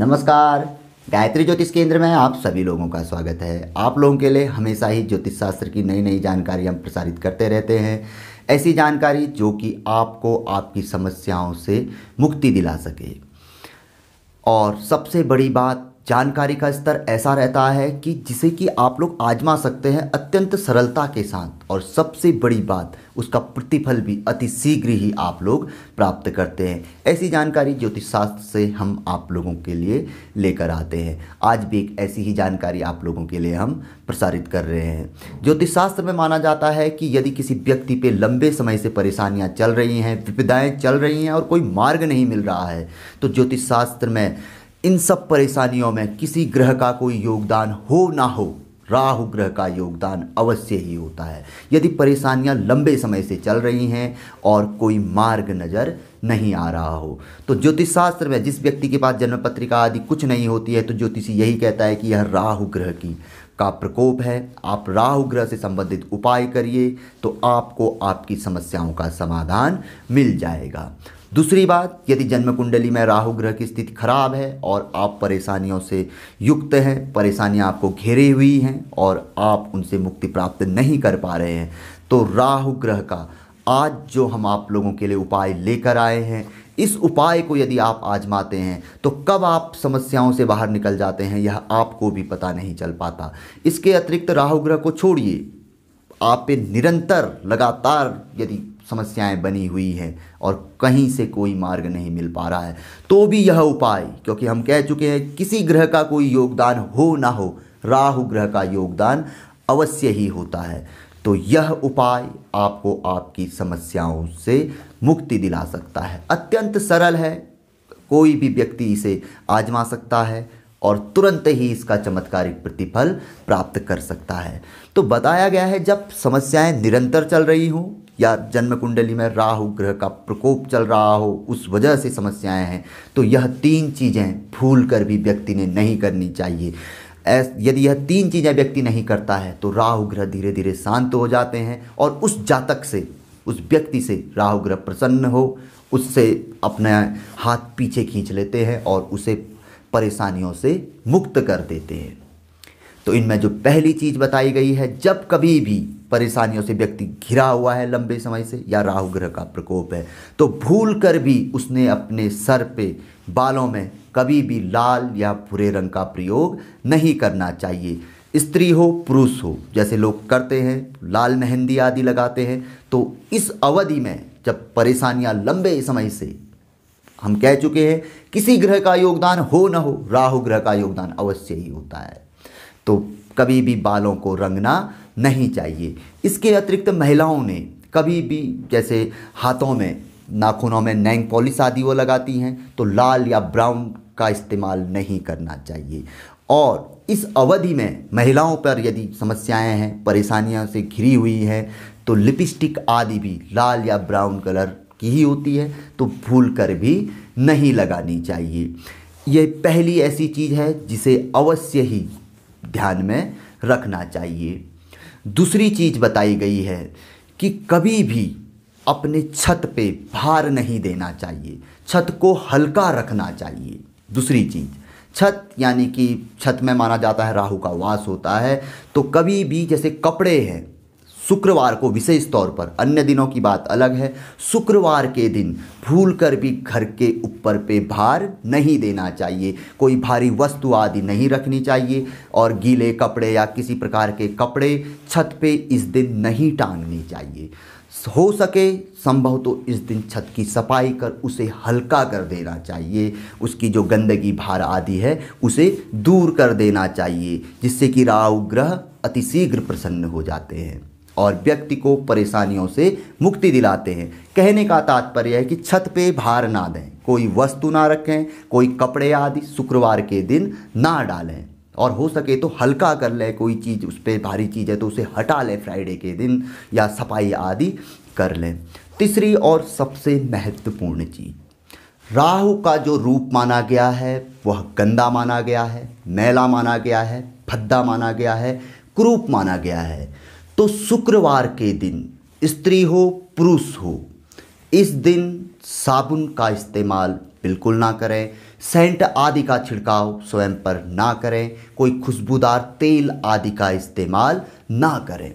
नमस्कार गायत्री ज्योतिष केंद्र में आप सभी लोगों का स्वागत है आप लोगों के लिए हमेशा ही ज्योतिष शास्त्र की नई नई जानकारी हम प्रसारित करते रहते हैं ऐसी जानकारी जो कि आपको आपकी समस्याओं से मुक्ति दिला सके और सबसे बड़ी बात जानकारी का स्तर ऐसा रहता है कि जिसे कि आप लोग आजमा सकते हैं अत्यंत सरलता के साथ और सबसे बड़ी बात उसका प्रतिफल भी अति शीघ्र ही आप लोग प्राप्त करते हैं ऐसी जानकारी ज्योतिष शास्त्र से हम आप लोगों के लिए लेकर आते हैं आज भी एक ऐसी ही जानकारी आप लोगों के लिए हम प्रसारित कर रहे हैं ज्योतिष शास्त्र में माना जाता है कि यदि किसी व्यक्ति पे लंबे समय से परेशानियाँ चल रही हैं विपदाएँ चल रही हैं और कोई मार्ग नहीं मिल रहा है तो ज्योतिष शास्त्र में इन सब परेशानियों में किसी ग्रह का कोई योगदान हो ना हो राहु ग्रह का योगदान अवश्य ही होता है यदि परेशानियां लंबे समय से चल रही हैं और कोई मार्ग नज़र नहीं आ रहा हो तो ज्योतिष शास्त्र में जिस व्यक्ति के पास जन्म पत्रिका आदि कुछ नहीं होती है तो ज्योतिषी यही कहता है कि यह राहु ग्रह की का प्रकोप है आप राहु ग्रह से संबंधित उपाय करिए तो आपको आपकी समस्याओं का समाधान मिल जाएगा दूसरी बात यदि जन्म कुंडली में राहु ग्रह की स्थिति खराब है और आप परेशानियों से युक्त हैं परेशानियां आपको घेरे हुई हैं और आप उनसे मुक्ति प्राप्त नहीं कर पा रहे हैं तो राहु ग्रह का आज जो हम आप लोगों के लिए उपाय लेकर आए हैं इस उपाय को यदि आप आजमाते हैं तो कब आप समस्याओं से बाहर निकल जाते हैं यह आपको भी पता नहीं चल पाता इसके अतिरिक्त राहु ग्रह को छोड़िए आप पे निरंतर लगातार यदि समस्याएं बनी हुई हैं और कहीं से कोई मार्ग नहीं मिल पा रहा है तो भी यह उपाय क्योंकि हम कह चुके हैं किसी ग्रह का कोई योगदान हो ना हो राहु ग्रह का योगदान अवश्य ही होता है तो यह उपाय आपको आपकी समस्याओं से मुक्ति दिला सकता है अत्यंत सरल है कोई भी व्यक्ति इसे आजमा सकता है और तुरंत ही इसका चमत्कारिक प्रतिफल प्राप्त कर सकता है तो बताया गया है जब समस्याएं निरंतर चल रही हों या जन्म कुंडली में राहु ग्रह का प्रकोप चल रहा हो उस वजह से समस्याएं हैं तो यह तीन चीज़ें भूल कर भी व्यक्ति ने नहीं करनी चाहिए यदि यह तीन चीज़ें व्यक्ति नहीं करता है तो राहु ग्रह धीरे धीरे शांत हो जाते हैं और उस जातक से उस व्यक्ति से राहु ग्रह प्रसन्न हो उससे अपने हाथ पीछे खींच लेते हैं और उसे परेशानियों से मुक्त कर देते हैं तो इनमें जो पहली चीज़ बताई गई है जब कभी भी परेशानियों से व्यक्ति घिरा हुआ है लंबे समय से या राहु ग्रह का प्रकोप है तो भूल कर भी उसने अपने सर पे बालों में कभी भी लाल या भूरे रंग का प्रयोग नहीं करना चाहिए स्त्री हो पुरुष हो जैसे लोग करते हैं लाल मेहंदी आदि लगाते हैं तो इस अवधि में जब परेशानियां लंबे समय से हम कह चुके हैं किसी ग्रह का योगदान हो ना हो राहु ग्रह का योगदान अवश्य ही होता है तो कभी भी बालों को रंगना नहीं चाहिए इसके अतिरिक्त महिलाओं ने कभी भी जैसे हाथों में नाखूनों में नैंग पॉलिश आदि वो लगाती हैं तो लाल या ब्राउन का इस्तेमाल नहीं करना चाहिए और इस अवधि में महिलाओं पर यदि समस्याएं हैं परेशानियों से घिरी हुई हैं तो लिपस्टिक आदि भी लाल या ब्राउन कलर की ही होती है तो भूल कर भी नहीं लगानी चाहिए यह पहली ऐसी चीज़ है जिसे अवश्य ही ध्यान में रखना चाहिए दूसरी चीज़ बताई गई है कि कभी भी अपने छत पे भार नहीं देना चाहिए छत को हल्का रखना चाहिए दूसरी चीज़ छत यानी कि छत में माना जाता है राहु का वास होता है तो कभी भी जैसे कपड़े हैं शुक्रवार को विशेष तौर पर अन्य दिनों की बात अलग है शुक्रवार के दिन भूल कर भी घर के ऊपर पे भार नहीं देना चाहिए कोई भारी वस्तु आदि नहीं रखनी चाहिए और गीले कपड़े या किसी प्रकार के कपड़े छत पे इस दिन नहीं टांगनी चाहिए हो सके संभव तो इस दिन छत की सफाई कर उसे हल्का कर देना चाहिए उसकी जो गंदगी भार आदि है उसे दूर कर देना चाहिए जिससे कि राहु ग्रह अतिशीघ्र प्रसन्न हो जाते हैं और व्यक्ति को परेशानियों से मुक्ति दिलाते हैं कहने का तात्पर्य है कि छत पे भार ना दें कोई वस्तु ना रखें कोई कपड़े आदि शुक्रवार के दिन ना डालें और हो सके तो हल्का कर लें कोई चीज़ उस पर भारी चीज़ है तो उसे हटा लें फ्राइडे के दिन या सफाई आदि कर लें तीसरी और सबसे महत्वपूर्ण चीज़ राहु का जो रूप माना गया है वह गंदा माना गया है मैला माना गया है भद्दा माना गया है क्रूप माना गया है तो शुक्रवार के दिन स्त्री हो पुरुष हो इस दिन साबुन का इस्तेमाल बिल्कुल ना करें सेंट आदि का छिड़काव स्वयं पर ना करें कोई खुशबूदार तेल आदि का इस्तेमाल ना करें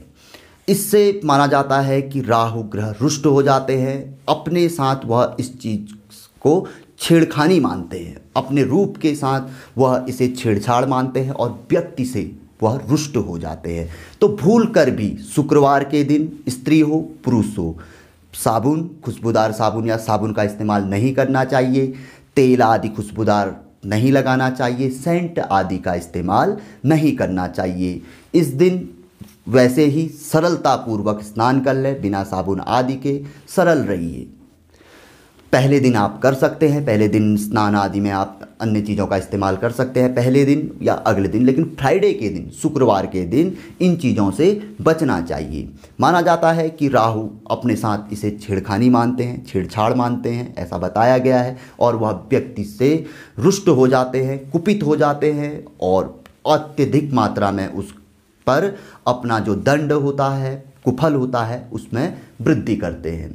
इससे माना जाता है कि राहु ग्रह रुष्ट हो जाते हैं अपने साथ वह इस चीज़ को छेड़खानी मानते हैं अपने रूप के साथ वह इसे छेड़छाड़ मानते हैं और व्यक्ति से वह रुष्ट हो जाते हैं तो भूल कर भी शुक्रवार के दिन स्त्री हो पुरुष हो साबुन खुशबूदार साबुन या साबुन का इस्तेमाल नहीं करना चाहिए तेल आदि खुशबूदार नहीं लगाना चाहिए सेंट आदि का इस्तेमाल नहीं करना चाहिए इस दिन वैसे ही सरलतापूर्वक स्नान कर लें बिना साबुन आदि के सरल रहिए पहले दिन आप कर सकते हैं पहले दिन स्नान आदि में आप अन्य चीज़ों का इस्तेमाल कर सकते हैं पहले दिन या अगले दिन लेकिन फ्राइडे के दिन शुक्रवार के दिन इन चीज़ों से बचना चाहिए माना जाता है कि राहु अपने साथ इसे छेड़खानी मानते हैं छेड़छाड़ मानते हैं ऐसा बताया गया है और वह व्यक्ति से रुष्ट हो जाते हैं कुपित हो जाते हैं और अत्यधिक मात्रा में उस पर अपना जो दंड होता है कुफल होता है उसमें वृद्धि करते हैं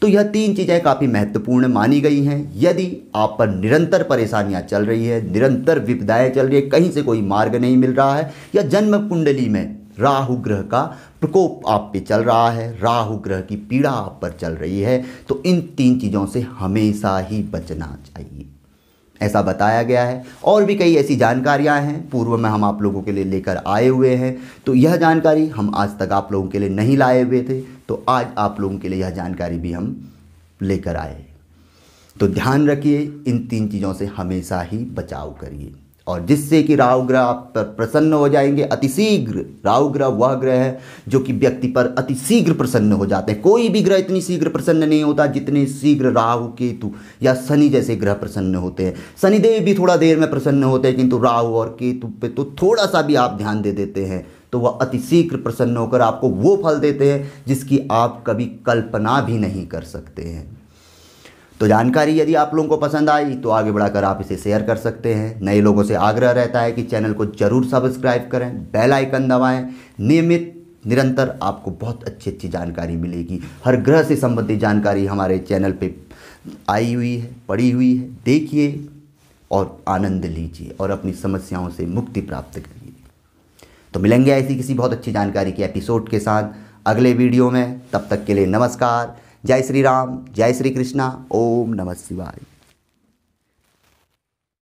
तो यह तीन चीज़ें काफ़ी महत्वपूर्ण मानी गई हैं यदि आप पर निरंतर परेशानियां चल रही है निरंतर विपदाएं चल रही है कहीं से कोई मार्ग नहीं मिल रहा है या जन्म कुंडली में राहु ग्रह का प्रकोप आप पे चल रहा है राहु ग्रह की पीड़ा आप पर चल रही है तो इन तीन चीज़ों से हमेशा ही बचना चाहिए ऐसा बताया गया है और भी कई ऐसी जानकारियाँ हैं पूर्व में हम आप लोगों के लिए लेकर आए हुए हैं तो यह जानकारी हम आज तक आप लोगों के लिए नहीं लाए हुए थे तो आज आप लोगों के लिए यह जानकारी भी हम लेकर आए तो ध्यान रखिए इन तीन चीज़ों से हमेशा ही बचाव करिए और जिससे कि राहु ग्रह आप पर प्रसन्न हो जाएंगे अतिशीघ्र राहु ग्रह वह ग्रह है जो कि व्यक्ति पर अतिशीघ्र प्रसन्न हो जाते हैं कोई भी ग्रह इतनी शीघ्र प्रसन्न नहीं होता जितने शीघ्र राहु केतु या शनि जैसे ग्रह प्रसन्न होते हैं शनिदेव भी थोड़ा देर में प्रसन्न होते हैं किंतु राहु और केतु पे तो थोड़ा सा भी आप ध्यान दे देते हैं तो वह अतिशीघ्र प्रसन्न होकर आपको वो फल देते हैं जिसकी आप कभी कल्पना भी नहीं कर सकते हैं तो जानकारी यदि आप लोगों को पसंद आई तो आगे बढ़ाकर आप इसे शेयर कर सकते हैं नए लोगों से आग्रह रहता है कि चैनल को जरूर सब्सक्राइब करें बेल आइकन दबाएं नियमित निरंतर आपको बहुत अच्छी अच्छी जानकारी मिलेगी हर ग्रह से संबंधित जानकारी हमारे चैनल पे आई हुई है पड़ी हुई है देखिए और आनंद लीजिए और अपनी समस्याओं से मुक्ति प्राप्त करिए तो मिलेंगे ऐसी किसी बहुत अच्छी जानकारी के एपिसोड के साथ अगले वीडियो में तब तक के लिए नमस्कार जय श्री राम जय श्री कृष्णा ओम नमः शिवाय